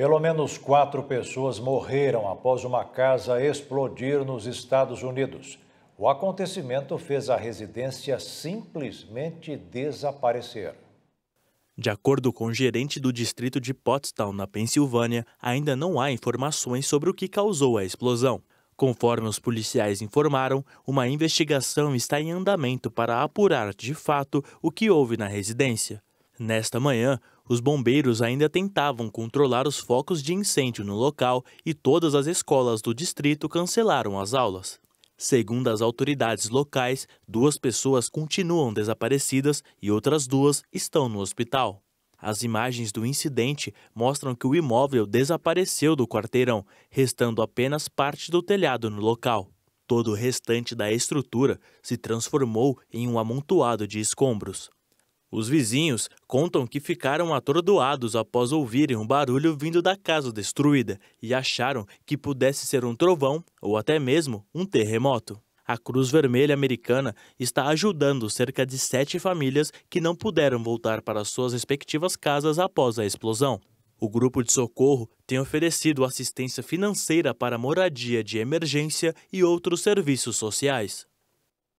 Pelo menos quatro pessoas morreram após uma casa explodir nos Estados Unidos. O acontecimento fez a residência simplesmente desaparecer. De acordo com o gerente do distrito de Pottstown, na Pensilvânia, ainda não há informações sobre o que causou a explosão. Conforme os policiais informaram, uma investigação está em andamento para apurar de fato o que houve na residência. Nesta manhã, os bombeiros ainda tentavam controlar os focos de incêndio no local e todas as escolas do distrito cancelaram as aulas. Segundo as autoridades locais, duas pessoas continuam desaparecidas e outras duas estão no hospital. As imagens do incidente mostram que o imóvel desapareceu do quarteirão, restando apenas parte do telhado no local. Todo o restante da estrutura se transformou em um amontoado de escombros. Os vizinhos contam que ficaram atordoados após ouvirem um barulho vindo da casa destruída e acharam que pudesse ser um trovão ou até mesmo um terremoto. A Cruz Vermelha Americana está ajudando cerca de sete famílias que não puderam voltar para suas respectivas casas após a explosão. O grupo de socorro tem oferecido assistência financeira para moradia de emergência e outros serviços sociais.